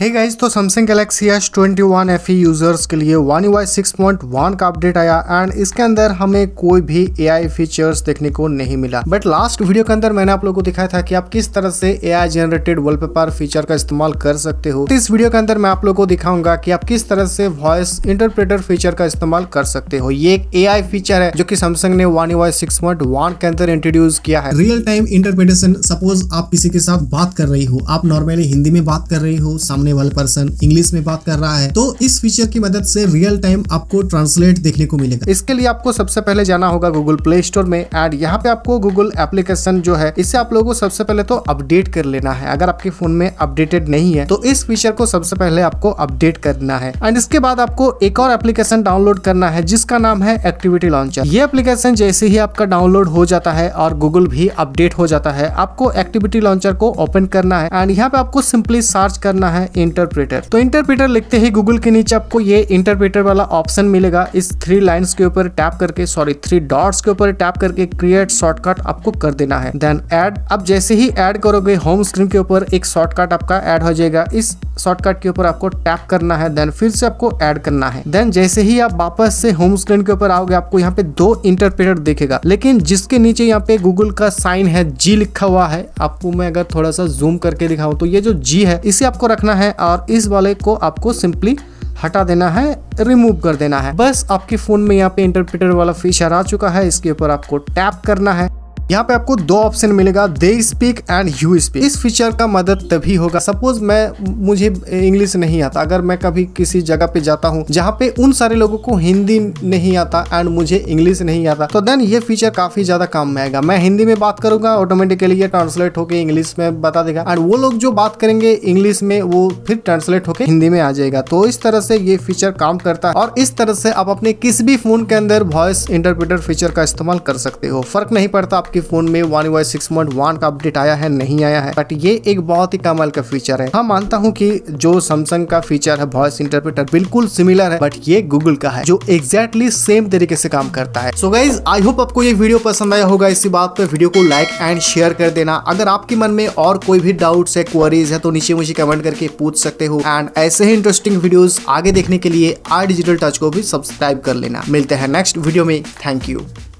हे hey guys तो Samsung Galaxy S twenty one F users के लिए one U six point one का update आया एंड इसके अंदर हमें कोई भी ए आई फीचर्स देखने को नहीं मिला बट लास्ट वीडियो के अंदर मैंने आप लोगों को दिखाया था कि आप किस तरह से A I generated wallpaper feature का इस्तेमाल कर सकते हो तो इस वीडियो के अंदर मैं आप लोग को दिखाऊंगा कि आप किस तरह से वॉइस इंटरप्रेटर फीचर का इस्तेमाल कर सकते हो ये एक ए आई फीचर है जो की सैमसंग ने one U six point one के अंदर इंट्रोड्यूस किया है रियल टाइम इंटरप्रिटेशन सपोज आप किसी के साथ बात कर रही हो आप नॉर्मली हिंदी में बात कर रही हो सामने सामने वाला पर्सन इंग्लिश में बात कर रहा है तो इस फीचर की मदद से रियल टाइम आपको ट्रांसलेट देखने को मिलेगा इसके लिए आपको सबसे पहले जाना होगा गूगल प्ले स्टोर में एंड यहाँ पे आपको गूगल एप्लीकेशन जो है इसे आप लोगों को सबसे पहले तो अपडेट कर लेना है अगर आपके फोन में अपडेटेड नहीं है तो इस फीचर को सबसे पहले आपको अपडेट करना है एंड इसके बाद आपको एक और एप्लीकेशन डाउनलोड करना है जिसका नाम है एक्टिविटी लॉन्चर ये एप्लीकेशन जैसे ही आपका डाउनलोड हो जाता है और गूगल भी अपडेट हो जाता है आपको एक्टिविटी लॉन्चर को ओपन करना है एंड यहाँ पे आपको सिंपली सर्च करना है इंटरप्रेटर तो इंटरप्रेटर लिखते ही गूगल के नीचे आपको ये इंटरप्रेटर वाला ऑप्शन मिलेगा इस थ्री लाइन्स के ऊपर टैप करके सॉरी थ्री डॉट्स के ऊपर टैप करके क्रिएट शॉर्टकट आपको कर देना है देन एड अब जैसे ही एड करोगे होम स्क्रीन के ऊपर एक शॉर्टकट आपका एड हो जाएगा इस शॉर्टकट के ऊपर आपको टैप करना है देन फिर से आपको एड करना है देन जैसे ही आप वापस से होम स्क्रीन के ऊपर आओगे आपको यहाँ पे दो इंटरप्रेटर देखेगा लेकिन जिसके नीचे यहाँ पे गूगल का साइन है जी लिखा हुआ है आपको मैं अगर थोड़ा सा जूम करके दिखाऊं तो ये जो जी है इसे आपको रखना है है और इस वाले को आपको सिंपली हटा देना है रिमूव कर देना है बस आपके फ़ोन में यहाँ पे इंटरप्रेटर वाला फीचर आ चुका है इसके ऊपर आपको टैप करना है यहाँ पे आपको दो ऑप्शन मिलेगा they speak and you speak इस फीचर का मदद तभी होगा सपोज मैं मुझे इंग्लिश नहीं आता अगर मैं कभी किसी जगह पे जाता हूँ जहाँ पे उन सारे लोगों को हिंदी नहीं आता एंड मुझे इंग्लिश नहीं आता तो देन ये फीचर काफी ज्यादा काम में आएगा मैं हिंदी में बात करूंगा ऑटोमेटिकली ये ट्रांसलेट होकर इंग्लिश में बता देगा एंड वो लोग जो बात करेंगे इंग्लिश में वो फिर ट्रांसलेट होकर हिंदी में आ जाएगा तो इस तरह से ये फीचर काम करता है और इस तरह से आप अपने किसी भी फोन के अंदर वॉइस इंटरप्रिटर फीचर का इस्तेमाल कर सकते हो फर्क नहीं पड़ता आपके आपके फोन में one UI six point one का अपडेट आया है नहीं आया है बट ये एक बहुत ही कमाल का फीचर है हाँ मानता हूँ की जो सैमसंग का फीचर है वॉइस इंटरप्रेटर बिल्कुल सिमिलर है बट ये गूगल का है जो एग्जैक्टली सेम तरीके से काम करता है सो गाइज आई होप आपको ये वीडियो पसंद आया होगा इसी बात पर वीडियो को लाइक एंड शेयर कर देना अगर आपके मन में और कोई भी डाउट है क्वेरीज है तो नीचे मुझे कमेंट करके पूछ सकते हो एंड ऐसे ही इंटरेस्टिंग वीडियोस आगे देखने के लिए आई डिजिटल टच को भी सब्सक्राइब कर लेना मिलते हैं नेक्स्ट वीडियो में थैंक यू